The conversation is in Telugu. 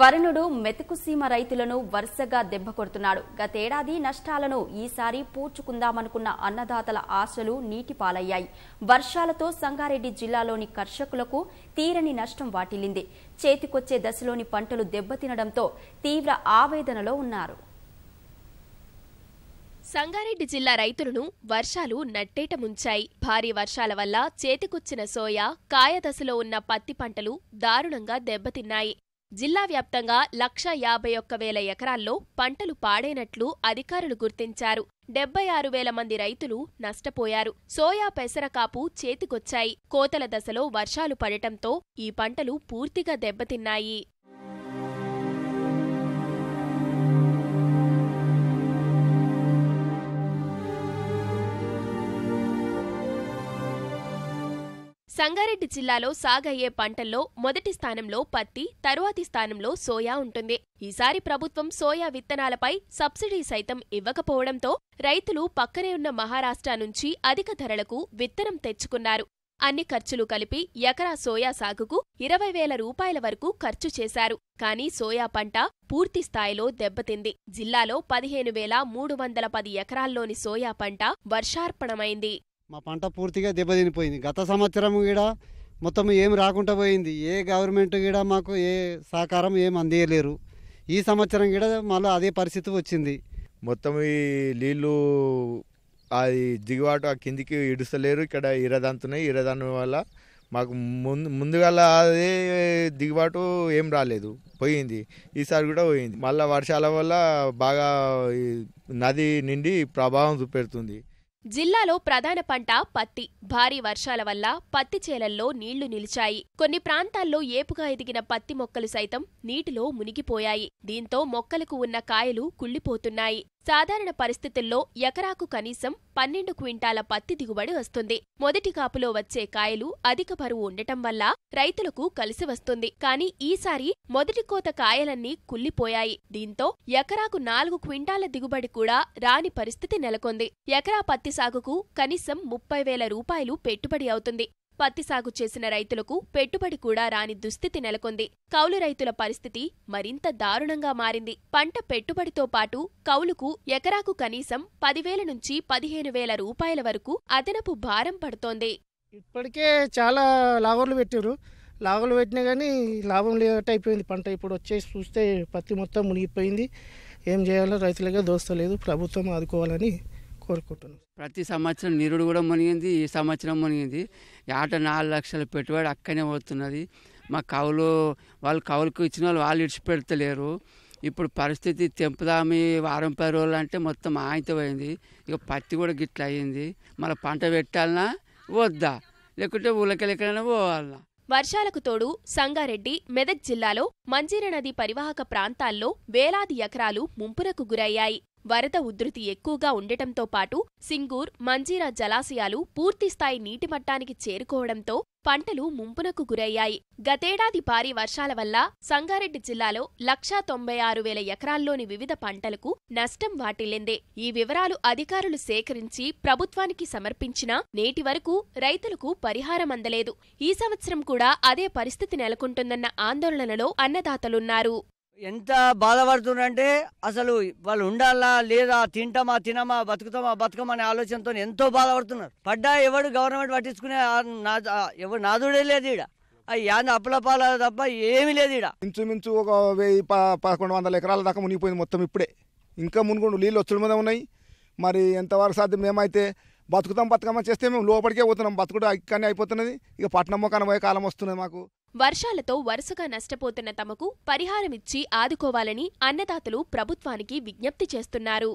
వరుణుడు మెతుకుసీమ రైతులను వరుసగా దెబ్బ కొడుతున్నాడు గతేడాది నష్టాలను ఈసారి పూడ్చుకుందామనుకున్న అన్నదాతల ఆశలు నీటిపాలయ్యాయి వర్షాలతో సంగారెడ్డి జిల్లాలోని కర్షకులకు తీరని నష్టం వాటిల్లింది చేతికొచ్చే దశలోని పంటలు దెబ్బతినడంతో తీవ్ర ఆవేదనలో ఉన్నారు సంగారెడ్డి జిల్లా రైతులను వర్షాలు నట్టేట ముంచాయి భారీ వర్షాల వల్ల చేతికొచ్చిన సోయా కాయదశలో ఉన్న పత్తి పంటలు దారుణంగా దెబ్బతిన్నాయి జిల్లా వ్యాప్తంగా లక్ష యాభై ఒక్క వేల ఎకరాల్లో పంటలు పాడైనట్లు అధికారులు గుర్తించారు డెబ్బై ఆరు వేల మంది రైతులు నష్టపోయారు సోయా పెసర కాపు చేతికొచ్చాయి కోతల దశలో వర్షాలు పడటంతో ఈ పంటలు పూర్తిగా దెబ్బతిన్నాయి సంగారెడ్డి జిల్లాలో సాగయ్యే పంటల్లో మొదటి స్థానంలో పత్తి తరువాతి స్థానంలో సోయా ఉంటుంది ఈసారి ప్రభుత్వం సోయా విత్తనాలపై సబ్సిడీ సైతం ఇవ్వకపోవడంతో రైతులు పక్కనే ఉన్న మహారాష్ట్ర నుంచి అధిక ధరలకు విత్తనం తెచ్చుకున్నారు అన్ని ఖర్చులు కలిపి ఎకరా సోయా సాగుకు ఇరవై వేల రూపాయల వరకు ఖర్చు చేశారు కానీ సోయా పంట పూర్తి స్థాయిలో దెబ్బతింది జిల్లాలో పదిహేను వేల మూడు వందల పది ఎకరాల్లోని సోయా పంట వర్షార్పణమైంది మా పంట పూర్తిగా దెబ్బతినిపోయింది గత సంవత్సరం కూడా మొత్తం ఏం రాకుండా పోయింది ఏ గవర్నమెంట్ కూడా మాకు ఏ సహకారం ఏం అందియలేరు ఈ సంవత్సరం కూడా మళ్ళీ అదే పరిస్థితి వచ్చింది మొత్తం ఈ నీళ్ళు అది దిగుబాటు ఆ కిందికి ఇడుస్తలేరు ఇక్కడ ఇరదంతున్నాయి ఇరదాని వల్ల మాకు ముందు ముందుగాల అదే దిగుబాటు ఏం రాలేదు పోయింది ఈసారి కూడా పోయింది మళ్ళీ వర్షాల వల్ల బాగా నది నిండి ప్రభావం చూపెడుతుంది జిల్లాలో ప్రధాన పంట పత్తి భారీ వర్షాల వల్ల పత్తి చేలల్లో నీళ్లు నిలిచాయి కొన్ని ప్రాంతాల్లో ఏపుగా ఎదిగిన పత్తి మొక్కలు సైతం నీటిలో మునిగిపోయాయి దీంతో మొక్కలకు ఉన్న కాయలు కుళ్లిపోతున్నాయి సాధారణ పరిస్థితుల్లో ఎకరాకు కనీసం పన్నెండు క్వింటాల పత్తి దిగుబడి వస్తుంది మొదటి కాపులో వచ్చే కాయలు అధిక బరువు ఉండటం వల్ల రైతులకు కలిసి వస్తుంది కానీ ఈసారి మొదటి కోత కాయలన్నీ కుల్లిపోయాయి దీంతో ఎకరాకు నాలుగు క్వింటాల దిగుబడి కూడా రాని పరిస్థితి నెలకొంది ఎకరా పత్తి సాగుకు కనీసం ముప్పై వేల రూపాయలు పెట్టుబడి అవుతుంది పత్తి సాగు చేసిన రైతులకు పెట్టుబడి కూడా రాని దుస్థితి నెలకొంది కౌలు రైతుల పరిస్థితి మరింత దారుణంగా మారింది పంట పెట్టుబడితో పాటు కౌలుకు ఎకరాకు కనీసం పదివేల నుంచి పదిహేను వేల రూపాయల వరకు అదనపు భారం పడుతోంది ఇప్పటికే చాలా లాగర్లు పెట్టారు లాగలు పెట్టినా కానీ లాభం లేనట్టు అయిపోయింది పంట ఇప్పుడు వచ్చేసి చూస్తే పత్తి మొత్తం మునిగిపోయింది ఏం చేయాలో రైతులకే దోస్తలేదు ప్రభుత్వం ఆదుకోవాలని కోరుకుంటున్నాం ప్రతి సంవత్సరం నిరుడు కూడా మునిగింది ఈ సంవత్సరం మునిగింది యాట నాలుగు లక్షల పెట్టుబడి అక్కనే పోతున్నది మా కవులు వాళ్ళు కవులకు ఇచ్చిన వాళ్ళు వాళ్ళు ఇడిచిపెడతలేరు ఇప్పుడు పరిస్థితి తెంపుదామి వారం పది రోజులు అంటే మొత్తం ఆయితమైంది ఇక పత్తి కూడా గిట్ల అయింది మన పంట పెట్టాలన్నా వద్దా లేకుంటే ఊళ్ళకెళ్ళకైనా పోవాలా వర్షాలకు తోడు సంగారెడ్డి మెదక్ జిల్లాలో మంజీర నది పరివాహక ప్రాంతాల్లో వేలాది ఎకరాలు ముంపునకు గురయ్యాయి వరద ఉధృతి ఎక్కువగా ఉండటంతో పాటు సింగూర్ మంజీరా జలాశయాలు పూర్తిస్థాయి నీటిమట్టానికి చేరుకోవడంతో పంటలు ముంపునకు గురయ్యాయి గతేడాది భారీ వర్షాల వల్ల సంగారెడ్డి జిల్లాలో లక్షా తొంభై ఆరు వేల ఎకరాల్లోని వివిధ పంటలకు నష్టం వాటిల్లిందే ఈ వివరాలు అధికారులు సేకరించి ప్రభుత్వానికి సమర్పించినా నేటి వరకు రైతులకు పరిహారం అందలేదు ఈ సంవత్సరం కూడా అదే పరిస్థితి నెలకొంటుందన్న ఆందోళనలో అన్నదాతలున్నారు ఎంత బాధపడుతున్నారంటే అసలు వాళ్ళు ఉండాలా లేదా తింటామా తినమా బతుకుతామా అనే ఆలోచనతో ఎంతో బాధపడుతున్నారు పడ్డా ఎవడు గవర్నమెంట్ పట్టించుకునే ఎవడు నాదుడే లేదు ఈడ అప్పుల అప్పులపాల తప్ప ఏమీ లేదు ఈడ ఇంచుమించు ఒక వెయ్యి పదకొండు వందల ఎకరాల దాకా మునిగిపోయింది మొత్తం ఇప్పుడే ఇంకా మునుగుండు నీళ్ళు వచ్చుల మీద ఉన్నాయి మరి ఎంతవరకు సాధ్యం మేమైతే బతుకుతాం బతుకమ్మ చేస్తే మేము లోపలికే పోతున్నాం బతుకుడు ఇక్కడనే అయిపోతున్నది ఇక పట్టణమ్మ మొక్కన పోయే కాలం వస్తున్నది మాకు వర్షాలతో వరుసగా నష్టపోతున్న తమకు పరిహారమిచ్చి ఆదుకోవాలని అన్నదాతలు ప్రభుత్వానికి విజ్ఞప్తి చేస్తున్నారు